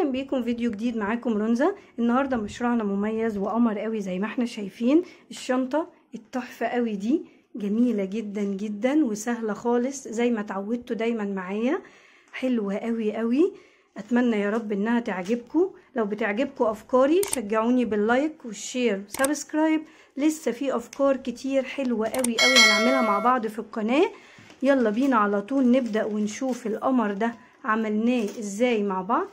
اهلا بيكم فيديو جديد معاكم رونزا النهاردة مشروعنا مميز وقمر قوي زي ما احنا شايفين الشنطة التحفة قوي دي جميلة جدا جدا وسهلة خالص زي ما اتعودتوا دايما معايا حلوة قوي قوي اتمنى يا رب انها تعجبكم لو بتعجبكم افكاري شجعوني باللايك والشير سبسكرايب لسه في افكار كتير حلوة قوي قوي هنعملها مع بعض في القناة يلا بينا على طول نبدأ ونشوف القمر ده عملناه ازاي مع بعض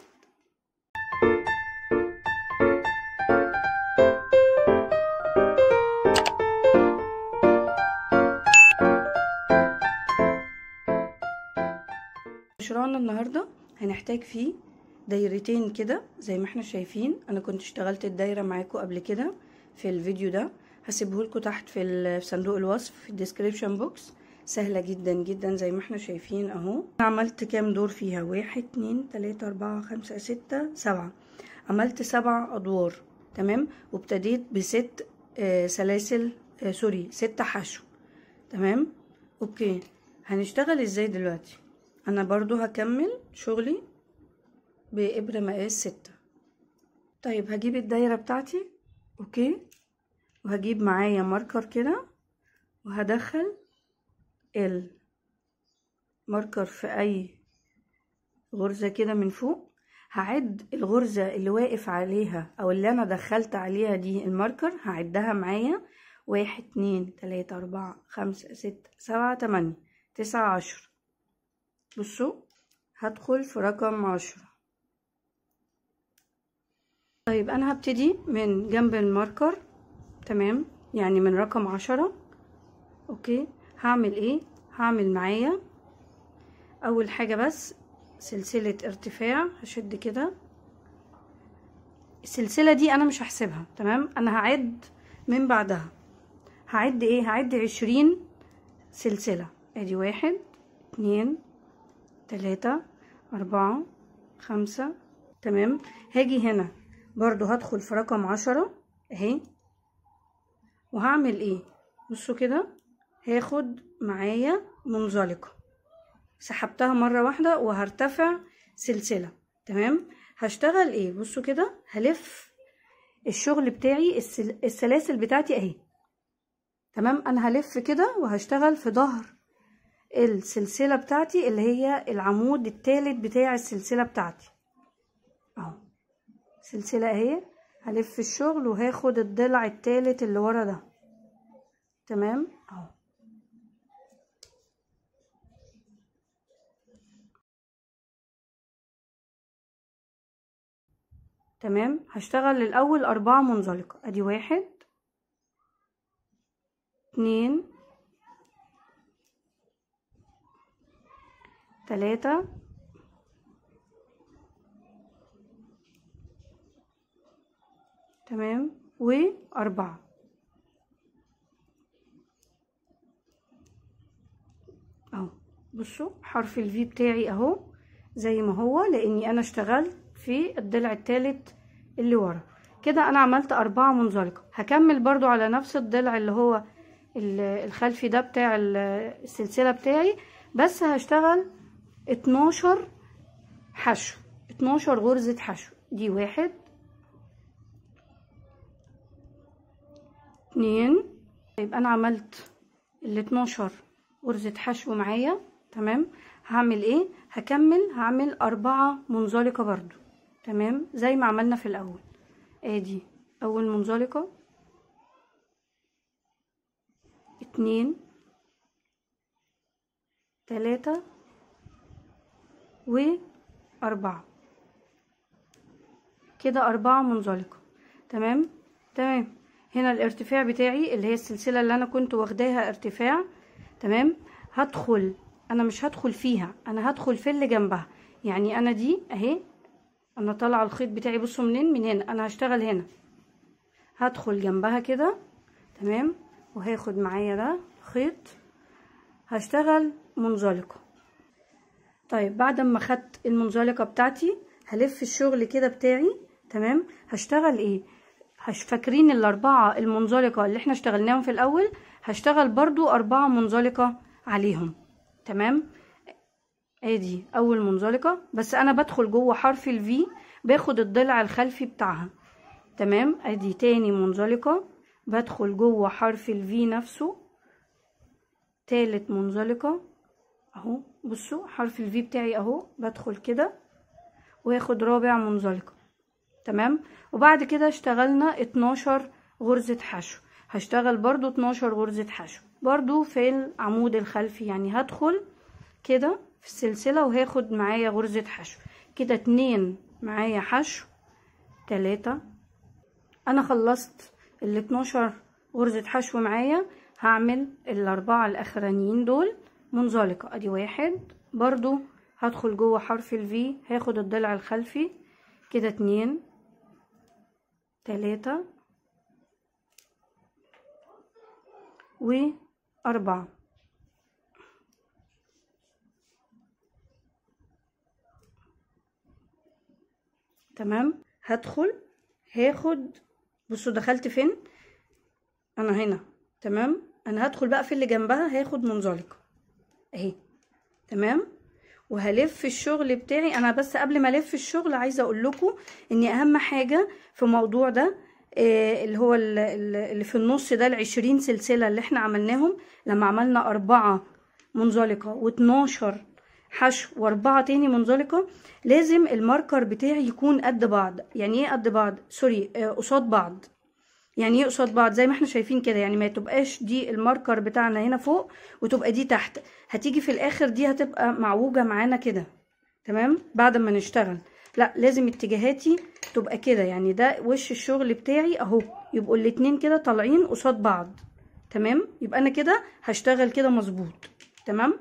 طبقنا النهاردة هنحتاج فيه دايرتين كده زي ما احنا شايفين انا كنت اشتغلت الدايرة معاكم قبل كده في الفيديو ده هسيبهولكوا تحت في, صندوق الوصف في الديسكريبشن بوكس سهلة جدا جدا زي ما احنا شايفين اهو عملت كام دور فيها واحد اتنين تلاتة اربعة خمسة ستة سبعة عملت سبع ادوار تمام وابتديت بست آه سلاسل آه سوري ست حشو تمام اوكي هنشتغل ازاي دلوقتي انا برضو هكمل شغلي بإبرة مقاس ستة طيب هجيب الدايرة بتاعتي اوكي وهجيب معايا ماركر كده وهدخل الماركر في اي غرزة كده من فوق هعد الغرزة اللي واقف عليها او اللي انا دخلت عليها دي الماركر هعدها معايا واحد اتنين تلاتة اربعة خمسة ستة سبعة تمانية تسعة عشر بصوا هدخل في رقم عشرة طيب انا هبتدي من جنب الماركر تمام يعني من رقم عشرة اوكي هعمل ايه هعمل معايا اول حاجة بس سلسلة ارتفاع هشد كده السلسلة دي انا مش هحسبها تمام انا هعد من بعدها هعد ايه هعد عشرين سلسلة ادي واحد اتنين تلاتة أربعة خمسة تمام هاجي هنا برضو هدخل في رقم عشرة اهي وهعمل ايه بصوا كده هاخد معايا منزلقة سحبتها مرة واحدة وهرتفع سلسلة تمام هشتغل ايه بصوا كده هلف الشغل بتاعي السلاسل بتاعتي اهي تمام انا هلف كده وهشتغل في ظهر السلسلة بتاعتي اللي هي العمود الثالث بتاع السلسلة بتاعتي اهو سلسلة اهي هلف الشغل وهاخد الضلع الثالث اللي ورا ده تمام اهو تمام هشتغل للأول اربعة منزلقة ادي واحد اتنين ثلاثة تمام وأربعة اهو بصوا حرف الفي بتاعي اهو زي ما هو لاني انا اشتغلت في الضلع التالت اللي ورا كده انا عملت اربعة منزلقة هكمل برضو على نفس الضلع اللي هو الخلفي ده بتاع السلسلة بتاعي بس هشتغل اتناشر حشو اتناشر غرزة حشو دي واحد اتنين يبقى انا عملت الاتناشر غرزة حشو معايا تمام هعمل ايه هكمل هعمل اربعة منزلقة برضو تمام زي ما عملنا في الاول ادي اول منزلقة اتنين تلاتة وأربعة كده أربعة منزلقة تمام تمام هنا الارتفاع بتاعي اللي هي السلسلة اللي أنا كنت واخداها ارتفاع تمام هدخل أنا مش هدخل فيها أنا هدخل في اللي جنبها يعني أنا دي أهي أنا طالعة الخيط بتاعي بصوا منين من هنا أنا هشتغل هنا هدخل جنبها كده تمام وهاخد معايا ده خيط هشتغل منزلقه طيب بعد ما خدت المنزلقه بتاعتي هلف الشغل كده بتاعي تمام هشتغل ايه فاكرين الاربعه المنزلقه اللي احنا اشتغلناهم في الاول هشتغل برضو اربعه منزلقه عليهم تمام ادي اول منزلقه بس انا بدخل جوه حرف الفي باخد الضلع الخلفي بتاعها تمام ادي تاني منزلقه بدخل جوه حرف الفي نفسه تالت منزلقه اهو بصوا حرف الفي بتاعي اهو بدخل كده واخد رابع منزلقه تمام وبعد كده اشتغلنا 12 غرزه حشو هشتغل برضو 12 غرزه حشو برضو في العمود الخلفي يعني هدخل كده في السلسله وهاخد معايا غرزه حشو كده اتنين معايا حشو تلاتة انا خلصت ال 12 غرزه حشو معايا هعمل الاربعه الاخرانيين دول منزلقة ادي واحد برضو هدخل جوه حرف الفي هاخد الضلع الخلفي كده اتنين تلاتة وأربعة تمام هدخل هاخد بصوا دخلت فين انا هنا تمام انا هدخل بقى في اللي جنبها هاخد منزلقه اهي تمام وهلف الشغل بتاعي انا بس قبل ما الف الشغل عايزه اقول لكم ان اهم حاجه في الموضوع ده آه، اللي هو اللي في النص ده العشرين سلسله اللي احنا عملناهم لما عملنا اربعه منزلقه و12 حشو واربعه تاني منزلقه لازم الماركر بتاعي يكون قد بعض يعني ايه قد بعض سوري آه، قصاد بعض يعني يقصد بعض زي ما احنا شايفين كده يعني ما تبقاش دي الماركر بتاعنا هنا فوق وتبقى دي تحت هتيجي في الاخر دي هتبقى معوجة معانا كده تمام بعد ما نشتغل لا لازم اتجاهاتي تبقى كده يعني ده وش الشغل بتاعي اهو يبقوا الاتنين كده طالعين قصاد بعض تمام يبقى انا كده هشتغل كده مظبوط تمام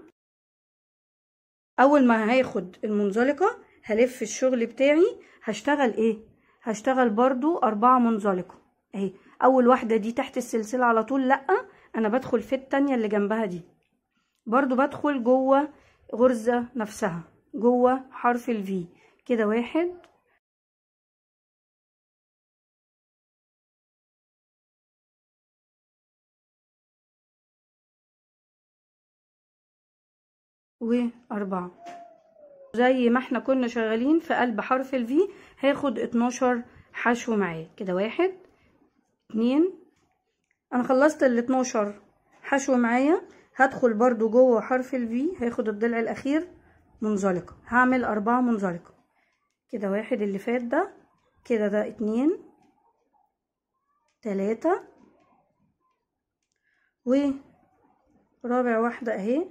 اول ما هاخد المنزلقه هلف الشغل بتاعي هشتغل ايه هشتغل برضو اربعة منزلقه اهي اول واحده دي تحت السلسله على طول لا انا بدخل في الثانيه اللي جنبها دي برضو بدخل جوه غرزه نفسها جوه حرف الفي كده واحد وأربعة زي ما احنا كنا شغالين في قلب حرف الفي هاخد اتناشر حشو معاه كده واحد اتنين انا خلصت ال 12 حشو معايا هدخل برضو جوه حرف الفي هاخد الضلع الاخير منزلقه هعمل اربعه منزلقه كده واحد اللي فات ده كده ده اتنين تلاتة ورابع واحدة اهي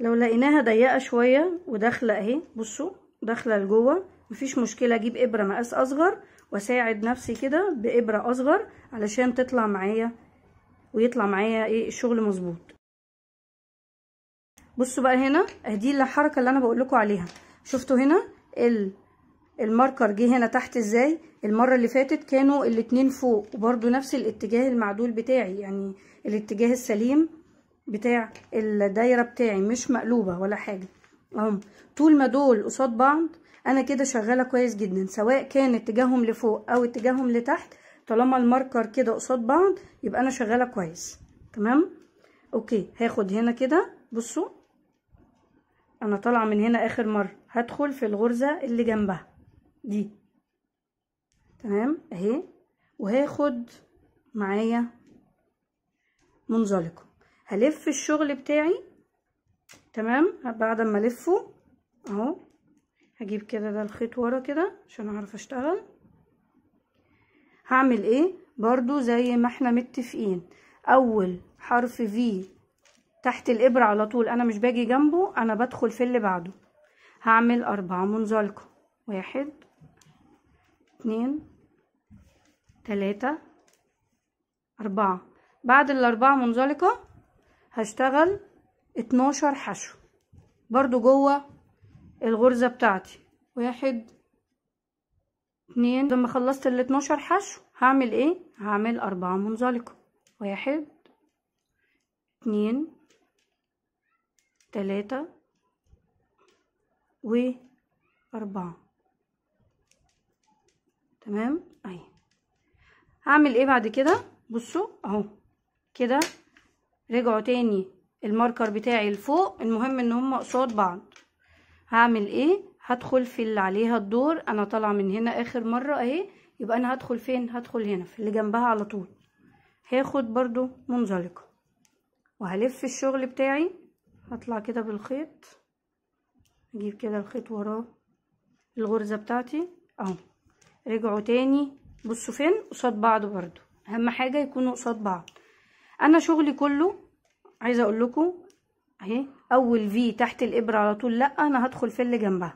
لو لقيناها ضيقة شوية وداخلة اهي بصوا داخلة لجوه مفيش مشكلة اجيب ابرة مقاس اصغر واساعد نفسي كده بابره اصغر علشان تطلع معايا ويطلع معايا ايه الشغل مظبوط بصوا بقى هنا دي الحركه اللي انا بقول لكم عليها شفتوا هنا الماركر جه هنا تحت ازاي المره اللي فاتت كانوا الاتنين فوق وبرده نفس الاتجاه المعدول بتاعي يعني الاتجاه السليم بتاع الدايره بتاعي مش مقلوبه ولا حاجه اهم طول ما دول قصاد بعض انا كده شغاله كويس جدا سواء كان اتجاههم لفوق او اتجاههم لتحت طالما الماركر كده قصاد بعض يبقى انا شغاله كويس تمام اوكي هاخد هنا كده بصوا انا طالعه من هنا اخر مره هدخل في الغرزه اللي جنبها دي تمام اهي وهاخد معايا منزلقه هلف الشغل بتاعي تمام بعد ما الفه اهو هجيب كده ده الخيط ورا كده عشان اعرف اشتغل هعمل ايه برضو زي ما احنا متفقين اول حرف في تحت الابرة على طول انا مش باجي جنبه انا بدخل في اللي بعده هعمل اربعة منزلقة واحد اتنين تلاتة أربعة بعد الأربعة منزلقة هشتغل اتناشر حشو برضو جوه الغرزة بتاعتي واحد اتنين لما خلصت الاتناشر حشو هعمل ايه هعمل اربعة منزلقة واحد اتنين تلاتة واربعة تمام اهي هعمل ايه بعد كده بصوا اهو كده رجعوا تاني الماركر بتاعي لفوق المهم ان هم قصاد بعض هعمل ايه هدخل في اللي عليها الدور انا طالعه من هنا اخر مره اهي يبقى انا هدخل فين هدخل هنا في اللي جنبها على طول هاخد برضو منزلقه وهلف الشغل بتاعي هطلع كده بالخيط اجيب كده الخيط وراه الغرزه بتاعتي اهو رجعوا تاني بصوا فين قصاد بعض برضو اهم حاجه يكونوا قصاد بعض انا شغلي كله عايزه اقول لكم اهي اول في تحت الابره على طول لا انا هدخل في اللي جنبها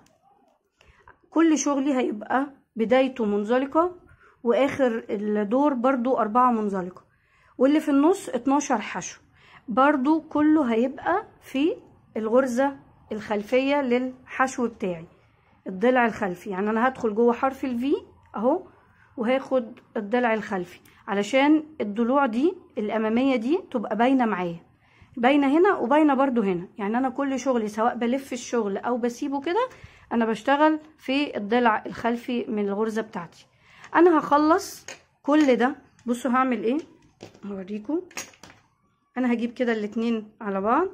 كل شغلي هيبقى بدايته منزلقه واخر الدور برضو اربعه منزلقه واللي في النص اتناشر حشو برضو كله هيبقى في الغرزه الخلفيه للحشو بتاعي الضلع الخلفي يعني انا هدخل جوه حرف الفي اهو وهاخد الضلع الخلفي علشان الضلوع دي الاماميه دي تبقى باينه معايا باينه هنا وباينه برده هنا يعني انا كل شغلي سواء بلف الشغل او بسيبه كده انا بشتغل في الضلع الخلفي من الغرزه بتاعتي انا هخلص كل ده بصوا هعمل ايه هوريكم انا هجيب كده الاتنين على بعض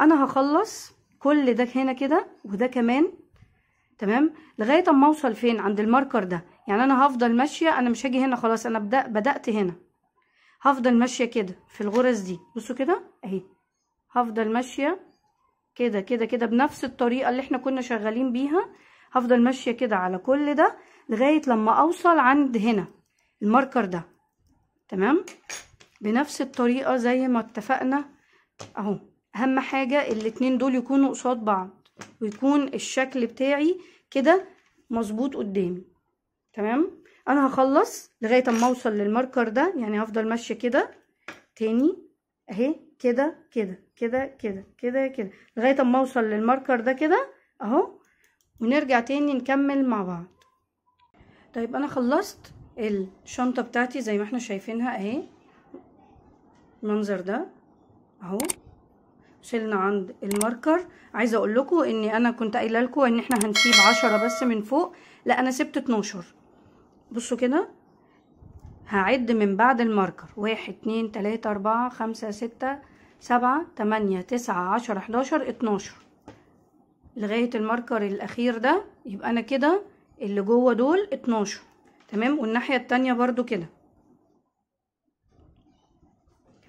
انا هخلص كل ده هنا كده وده كمان تمام لغايه اما اوصل فين عند الماركر ده يعني انا هفضل ماشيه انا مش هاجي هنا خلاص انا بدات هنا هفضل ماشيه كده في الغرز دي بصوا كده اهي هفضل ماشيه كده كده كده بنفس الطريقه اللي احنا كنا شغالين بيها هفضل ماشيه كده على كل ده لغايه لما اوصل عند هنا الماركر ده تمام بنفس الطريقه زي ما اتفقنا اهو اهم حاجه الاتنين دول يكونوا قصاد بعض ويكون الشكل بتاعي كده مظبوط قدامي تمام انا هخلص لغايه اما اوصل للماركر ده يعني هفضل ماشيه كده تاني اهي كده كده كده كده كده كده لغايه اما اوصل للماركر ده كده اهو ونرجع تاني نكمل مع بعض طيب انا خلصت الشنطه بتاعتي زي ما احنا شايفينها اهي المنظر ده اهو وصلنا عند الماركر عايزه اقول لكم ان انا كنت قايله لكم ان احنا هنسيب عشرة بس من فوق لا انا سبت اتناشر بصوا كده هعد من بعد الماركر واحد اتنين تلاتة اربعة خمسة ستة سبعة تمانية تسعة عشر احداشر اتناشر لغاية الماركر الاخير ده يبقى انا كده اللي جوه دول اتناشر تمام والناحية التانية برضو كده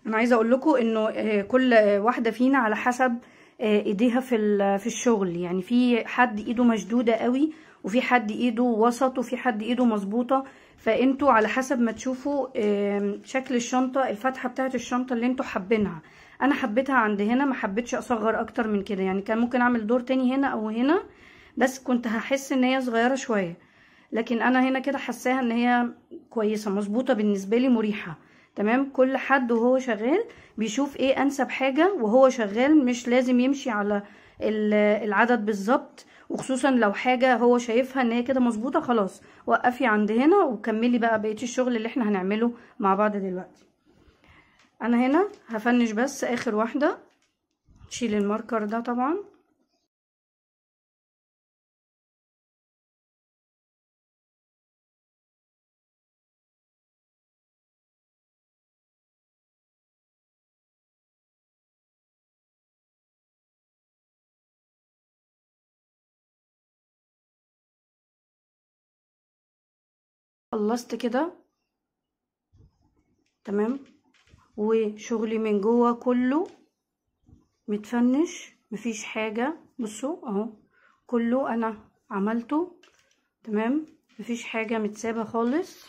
انا عايزة اقول لكم انه آه، كل واحدة فينا على حسب آه، ايديها في الشغل يعني في حد ايده مشدودة قوي وفي حد ايده وسط وفي حد ايده مظبوطه فانتوا على حسب ما تشوفوا شكل الشنطه الفتحه بتاعت الشنطه اللي انتوا حابينها انا حبيتها عند هنا ما حبيتش اصغر اكتر من كده يعني كان ممكن اعمل دور تاني هنا او هنا بس كنت هحس ان هي صغيره شويه لكن انا هنا كده حساها ان هي كويسه مظبوطه بالنسبه لي مريحه تمام كل حد وهو شغال بيشوف ايه انسب حاجه وهو شغال مش لازم يمشي على العدد بالظبط وخصوصا لو حاجه هو شايفها ان هي كده مظبوطه خلاص وقفي عند هنا وكملي بقى بقيه الشغل اللي احنا هنعمله مع بعض دلوقتي انا هنا هفنش بس اخر واحده شيل الماركر ده طبعا خلصت كده تمام وشغلي من جوه كله متفنش مفيش حاجه بصوا اهو كله انا عملته تمام مفيش حاجه متسابه خالص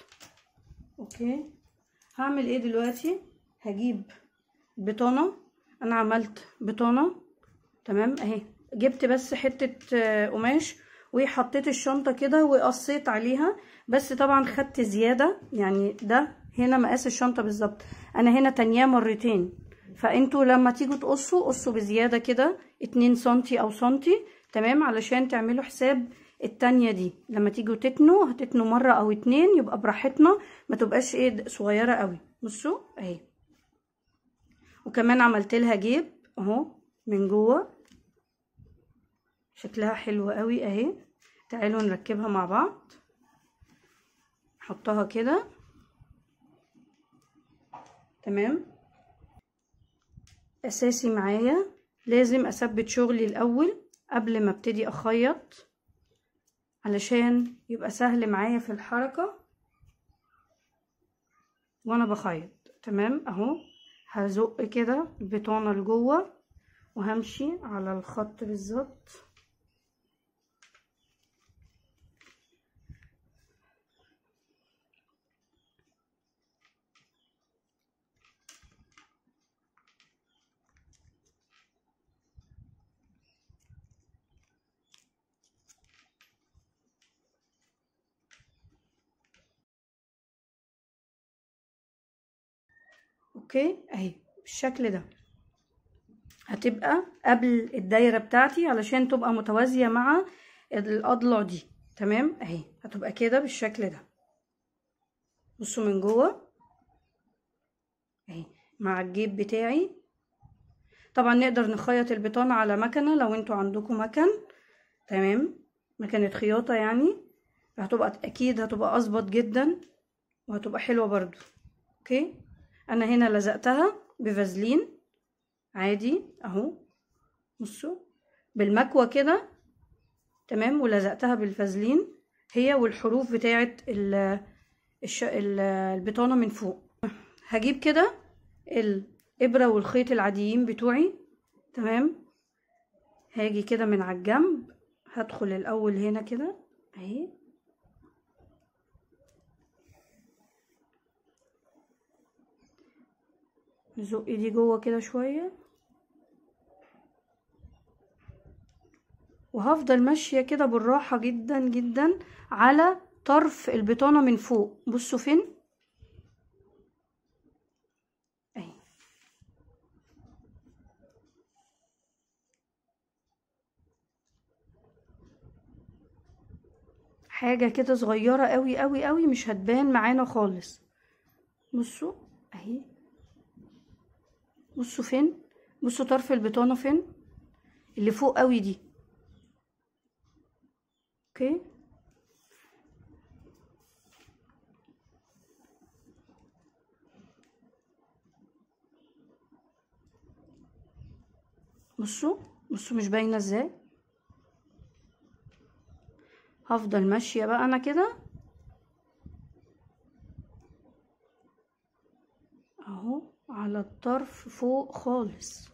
اوكي هعمل ايه دلوقتي هجيب بطانه انا عملت بطانه تمام اهي جبت بس حته آه، قماش وحطيت الشنطة كده وقصيت عليها بس طبعا خدت زيادة يعني ده هنا مقاس الشنطة بالظبط انا هنا تانية مرتين فانتوا لما تيجوا تقصوا قصوا بزيادة كده اتنين سنتي او سنتي تمام علشان تعملوا حساب التانية دي لما تيجوا تتنوا هتتنوا مرة او اتنين يبقى براحتنا ما تبقاش ايه صغيرة قوي بصوا اهي وكمان عملت لها جيب اهو من جوه شكلها حلو قوي اهي تعالوا نركبها مع بعض نحطها كده تمام اساسي معايا لازم اثبت شغلي الاول قبل ما ابتدي اخيط علشان يبقى سهل معايا في الحركه وانا بخيط تمام اهو هزق كده البطانه لجوه وهمشي على الخط بالظبط اوكي اهي بالشكل ده هتبقى قبل الدايرة بتاعتي علشان تبقى متوازية مع الاضلع دي تمام اهي هتبقى كده بالشكل ده بصوا من جوه اهي مع الجيب بتاعي طبعا نقدر نخيط البطانة على مكنة لو انتوا عندكم مكن تمام مكنة خياطة يعني هتبقى اكيد هتبقى اظبط جدا وهتبقى حلوة برضو اوكي انا هنا لزقتها بفازلين عادي اهو بصوا بالمكوه كده تمام ولزقتها بالفازلين هي والحروف بتاعه ال البطانه من فوق هجيب كده الابره والخيط العاديين بتوعي تمام هاجي كده من على الجنب هدخل الاول هنا كده اهي نزق دي جوه كده شويه وهفضل ماشيه كده بالراحه جدا جدا على طرف البطانه من فوق بصوا فين اهي حاجه كده صغيره قوي قوي قوي مش هتبان معانا خالص بصوا اهي بصوا فين بصوا طرف البطانه فين اللي فوق قوي دي اوكي بصوا بصوا مش باينه ازاي هفضل ماشيه بقى انا كده اهو على الطرف فوق خالص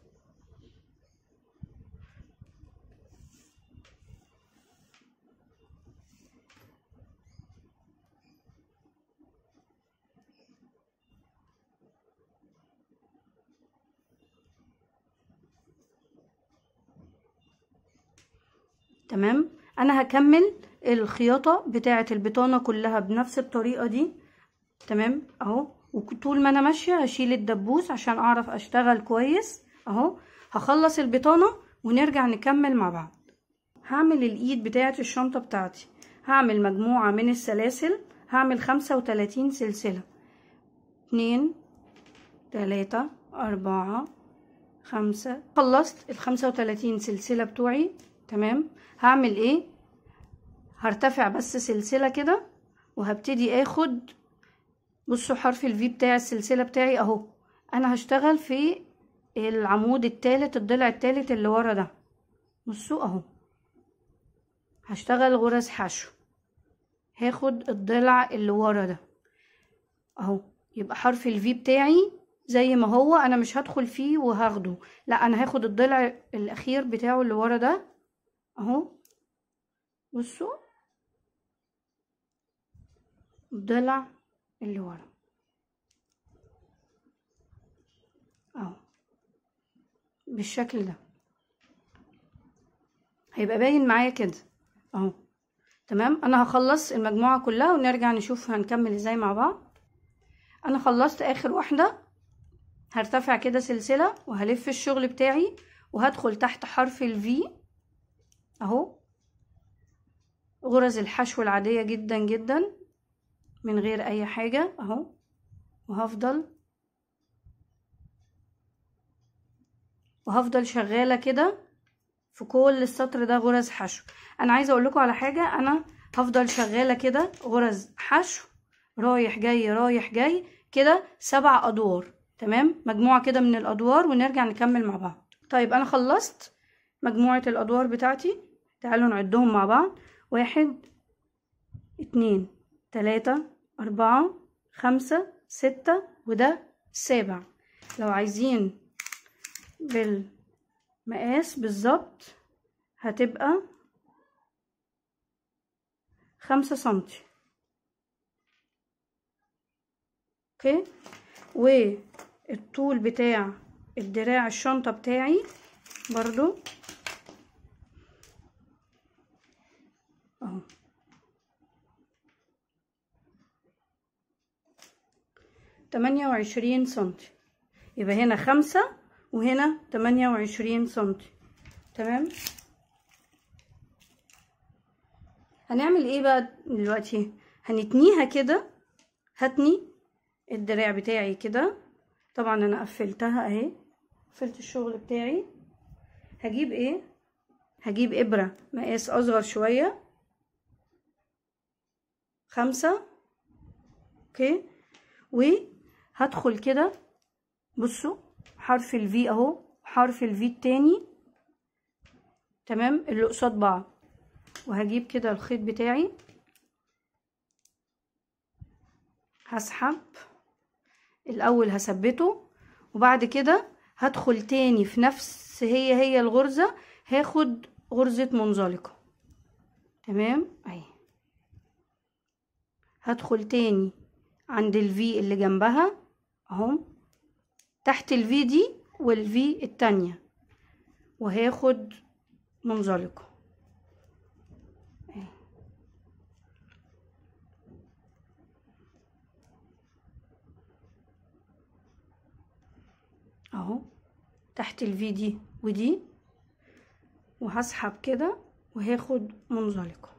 تمام انا هكمل الخياطه بتاعه البطانه كلها بنفس الطريقه دي تمام اهو وطول ما انا ماشيه هشيل الدبوس عشان اعرف اشتغل كويس اهو هخلص البطانه ونرجع نكمل مع بعض هعمل الايد بتاعه الشنطه بتاعتي هعمل مجموعه من السلاسل هعمل خمسة وتلاتين سلسله اتنين تلاتة أربعة خمسة خلصت الخمسة وتلاتين سلسلة بتوعي تمام هعمل ايه هرتفع بس سلسلة كده وهبتدي اخد بصوا حرف الفي بتاع السلسلة بتاعي اهو انا هشتغل في العمود التالت الضلع التالت اللي ورا ده بصوا اهو هشتغل غرز حشو هاخد الضلع اللي ورا ده اهو يبقى حرف الفي بتاعي زي ما هو انا مش هدخل فيه وهاخده لا انا هاخد الضلع الاخير بتاعه اللي ورا ده اهو بصوا ضلع اللي ورا اهو بالشكل ده هيبقى باين معايا كده اهو تمام انا هخلص المجموعه كلها ونرجع نشوف هنكمل ازاي مع بعض انا خلصت اخر واحده هرتفع كده سلسله وهلف الشغل بتاعي وهدخل تحت حرف الفي اهو غرز الحشو العاديه جدا جدا من غير اي حاجة اهو وهفضل وهفضل شغالة كده في كل السطر ده غرز حشو انا عايزة اقول لكم على حاجة انا هفضل شغالة كده غرز حشو رايح جاي رايح جاي كده سبع ادوار تمام مجموعة كده من الادوار ونرجع نكمل مع بعض طيب انا خلصت مجموعة الادوار بتاعتي تعالوا نعدهم مع بعض واحد اتنين تلاتة أربعة خمسة ستة وده السابع لو عايزين بالمقاس بالظبط هتبقى خمسة سنتي اوكي والطول بتاع الدراع الشنطة بتاعي برضو تمانية وعشرين سنتي يبقى هنا خمسة وهنا تمانية وعشرين سنتي تمام هنعمل ايه بقى دلوقتي هنتنيها كده هتني الدراع بتاعي كده طبعا انا قفلتها اهي قفلت الشغل بتاعي هجيب ايه هجيب ابرة مقاس اصغر شوية خمسة اوكي هدخل كده بصوا حرف الفي اهو حرف الفي التاني تمام اللي قصاد بعض وهجيب كده الخيط بتاعي هسحب الاول هثبته وبعد كده هدخل تاني في نفس هي هي الغرزة هاخد غرزة منزلقة تمام اهي هدخل تاني عند الفي اللي جنبها اهو تحت الفي دي والفي التانية وهاخد منزلقة اهو تحت الفي دي ودي وهسحب كده وهاخد منزلقة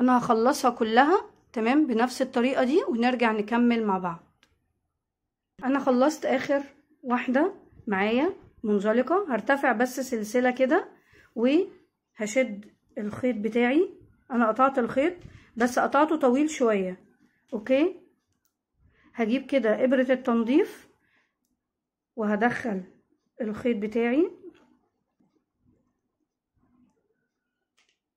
انا هخلصها كلها تمام بنفس الطريقه دي ونرجع نكمل مع بعض انا خلصت اخر واحده معايا منزلقه هرتفع بس سلسله كده وهشد الخيط بتاعي انا قطعت الخيط بس قطعته طويل شويه اوكي هجيب كده ابره التنظيف وهدخل الخيط بتاعي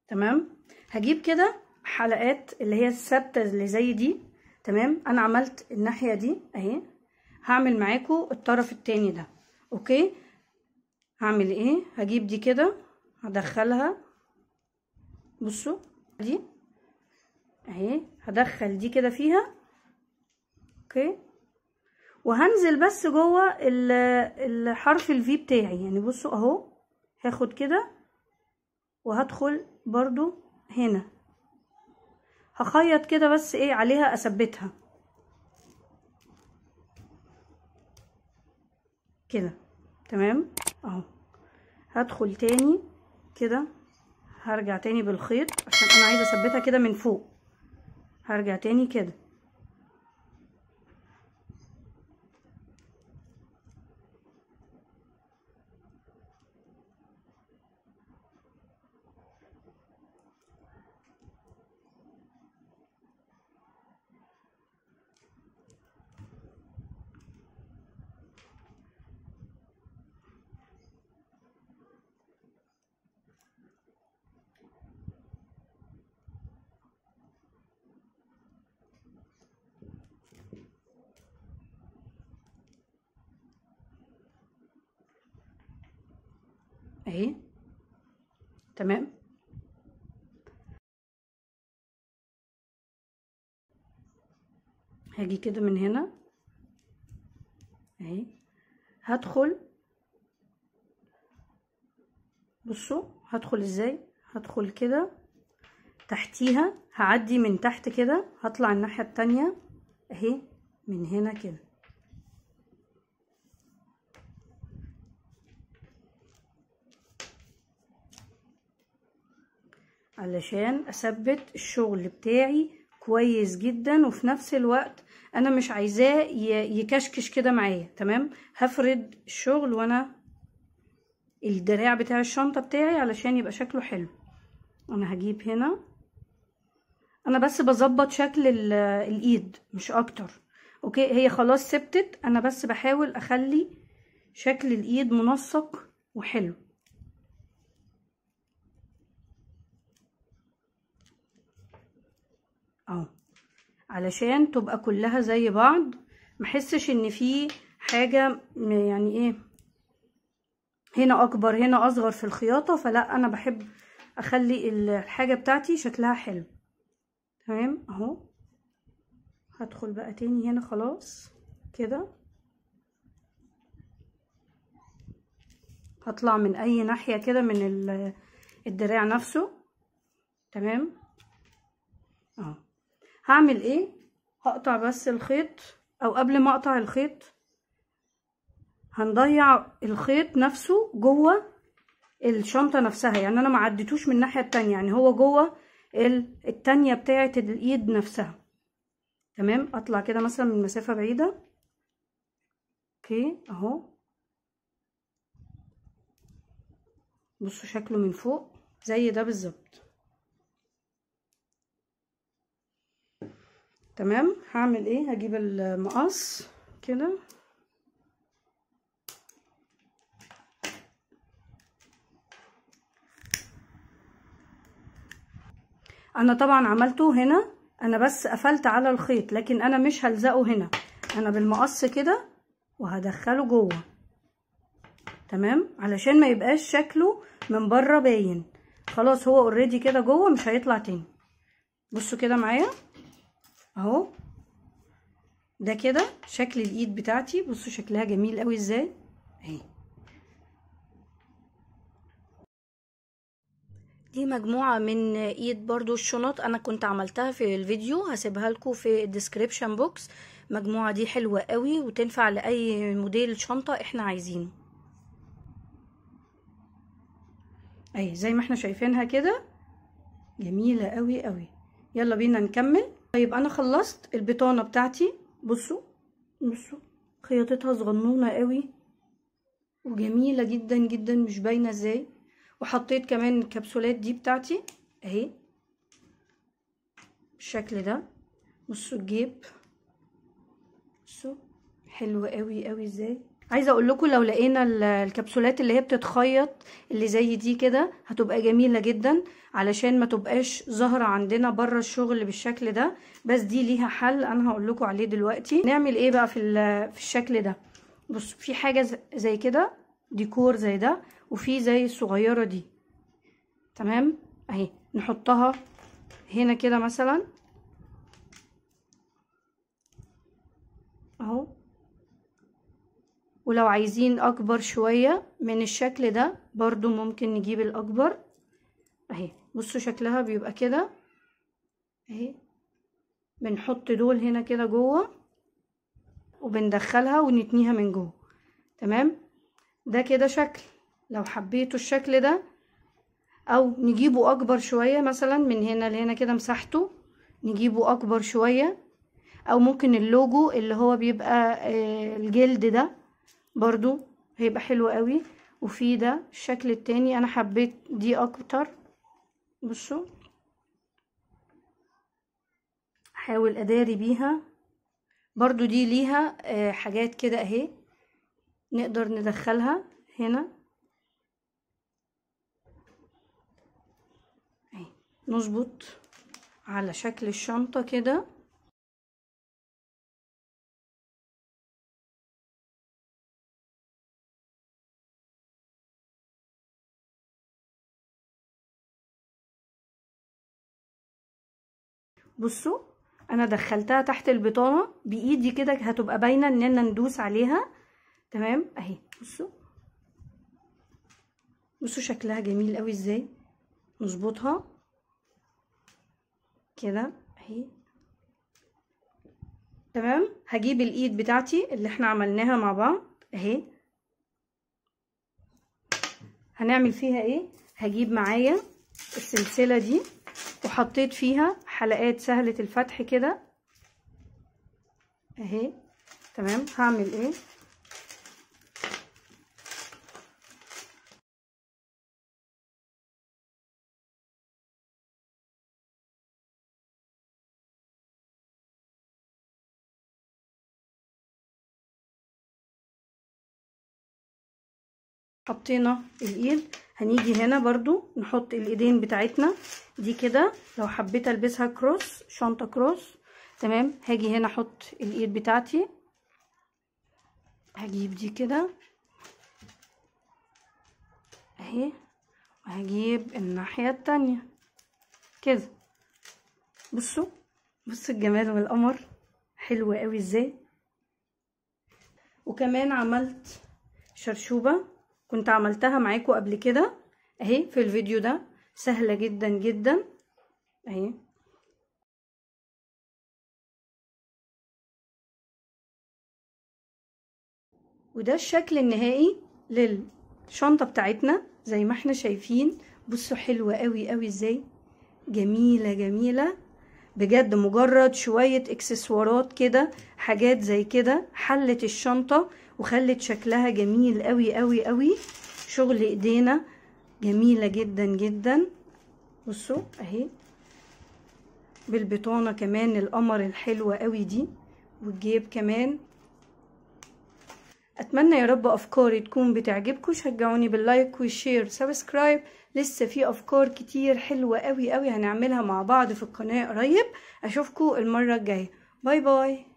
تمام هجيب كده حلقات اللي هي الثابته اللي زي دي تمام انا عملت الناحيه دي اهي هعمل معاكو الطرف التاني ده اوكي هعمل ايه هجيب دي كده هدخلها بصوا دي اهي هدخل دي كده فيها اوكي وهنزل بس جوه الحرف الفي بتاعي يعني بصوا اهو هاخد كده وهدخل برضو هنا هخيط كده بس ايه عليها اثبتها كده تمام اهو هدخل تاني كده هرجع تاني بالخيط عشان انا عايزه اثبتها كده من فوق هرجع تاني كده اهي تمام هاجي كده من هنا اهي هدخل بصوا هدخل ازاي هدخل كده تحتيها هعدي من تحت كده هطلع الناحيه التانية اهي من هنا كده علشان اثبت الشغل بتاعي كويس جدا وفي نفس الوقت انا مش عايزاه يكشكش كده معايا تمام هفرد الشغل وانا الدراع بتاع الشنطة بتاعي علشان يبقى شكله حلو انا هجيب هنا انا بس بظبط شكل الايد مش اكتر اوكي هي خلاص ثبتت انا بس بحاول اخلي شكل الايد منسق وحلو اهو علشان تبقى كلها زي بعض محسش ان في حاجة يعني ايه هنا اكبر هنا اصغر في الخياطة فلا انا بحب اخلي الحاجة بتاعتي شكلها حلو تمام اهو هدخل بقى تاني هنا خلاص كده هطلع من اي ناحية كده من الدراع نفسه تمام اهو هعمل ايه هقطع بس الخيط او قبل ما اقطع الخيط هنضيع الخيط نفسه جوه الشنطة نفسها يعني انا ما عدتوش من الناحية التانية يعني هو جوه التانية بتاعة الايد نفسها تمام اطلع كده مثلا من مسافة بعيدة اوكي اهو بصوا شكله من فوق زي ده بالظبط تمام هعمل ايه هجيب المقص كده انا طبعا عملته هنا انا بس قفلت على الخيط لكن انا مش هلزقه هنا انا بالمقص كده وهدخله جوه تمام علشان ما يبقاش شكله من بره باين خلاص هو اوريدي كده جوه مش هيطلع تاني بصوا كده معايا اهو ده كده شكل الايد بتاعتي بصوا شكلها جميل قوي ازاي اهي دي مجموعة من ايد برضو الشنط انا كنت عملتها في الفيديو هسيبها لكم في الديسكريبشن بوكس المجموعة دي حلوة قوي وتنفع لأي موديل شنطة احنا عايزينه اي زي ما احنا شايفينها كده جميلة قوي قوي يلا بينا نكمل طيب انا خلصت البطانه بتاعتي بصوا بصوا خياطتها صغنونه قوي وجميله جدا جدا مش باينه ازاي وحطيت كمان الكبسولات دي بتاعتي اهي بالشكل ده بصوا الجيب بصوا حلو قوي قوي ازاي عايزه اقول لكم لو لقينا الكبسولات اللي هي بتتخيط اللي زي دي كده هتبقى جميله جدا علشان ما تبقاش ظاهره عندنا بره الشغل بالشكل ده بس دي ليها حل انا هقول لكم عليه دلوقتي نعمل ايه بقى في في الشكل ده بص في حاجه زي كده ديكور زي ده وفي زي الصغيره دي تمام اهي نحطها هنا كده مثلا اهو ولو عايزين اكبر شوية من الشكل ده برضو ممكن نجيب الاكبر اهي بصوا شكلها بيبقى كده اهي بنحط دول هنا كده جوه وبندخلها ونتنيها من جوه تمام ده كده شكل لو حبيتوا الشكل ده او نجيبه اكبر شوية مثلا من هنا لهنا كده مساحته نجيبه اكبر شوية او ممكن اللوجو اللي هو بيبقى آه، الجلد ده برضو هيبقى حلو قوي وفي ده الشكل التاني انا حبيت دي اكتر بصوا احاول اداري بيها برضو دي ليها آه، حاجات كده اهي نقدر ندخلها هنا نظبط على شكل الشنطة كده بصوا انا دخلتها تحت البطانه بايدي كده هتبقى باينه اننا ندوس عليها تمام اهي بصوا بصوا شكلها جميل قوي ازاي نظبطها كده اهي تمام هجيب الايد بتاعتي اللي احنا عملناها مع بعض اهي هنعمل فيها ايه هجيب معايا السلسله دي وحطيت فيها حلقات سهلة الفتح كده اهي تمام هعمل ايه حطينا الايد هنيجي هنا برضو نحط الايدين بتاعتنا دي كده لو حبيت البسها كروس شنطه كروس تمام هاجي هنا احط الايد بتاعتي هجيب دي كده اهي وهجيب الناحيه التانية كده بصوا بصوا الجمال والقمر حلو قوي ازاي وكمان عملت شرشوبه كنت عملتها معاكم قبل كده اهي في الفيديو ده سهله جدا جدا اهي وده الشكل النهائي للشنطه بتاعتنا زي ما احنا شايفين بصوا حلوه قوي قوي ازاي جميله جميله بجد مجرد شوية اكسسوارات كده حاجات زي كده حلت الشنطة وخلت شكلها جميل قوي قوي قوي شغل ايدينا جميلة جدا جدا بصوا اهي بالبطانة كمان القمر الحلوة قوي دي والجيب كمان اتمنى يا رب افكاري تكون بتعجبكم شجعوني باللايك والشير سبسكرايب لسه في افكار كتير حلوه قوي قوي هنعملها مع بعض في القناه قريب اشوفكم المره الجايه باي باي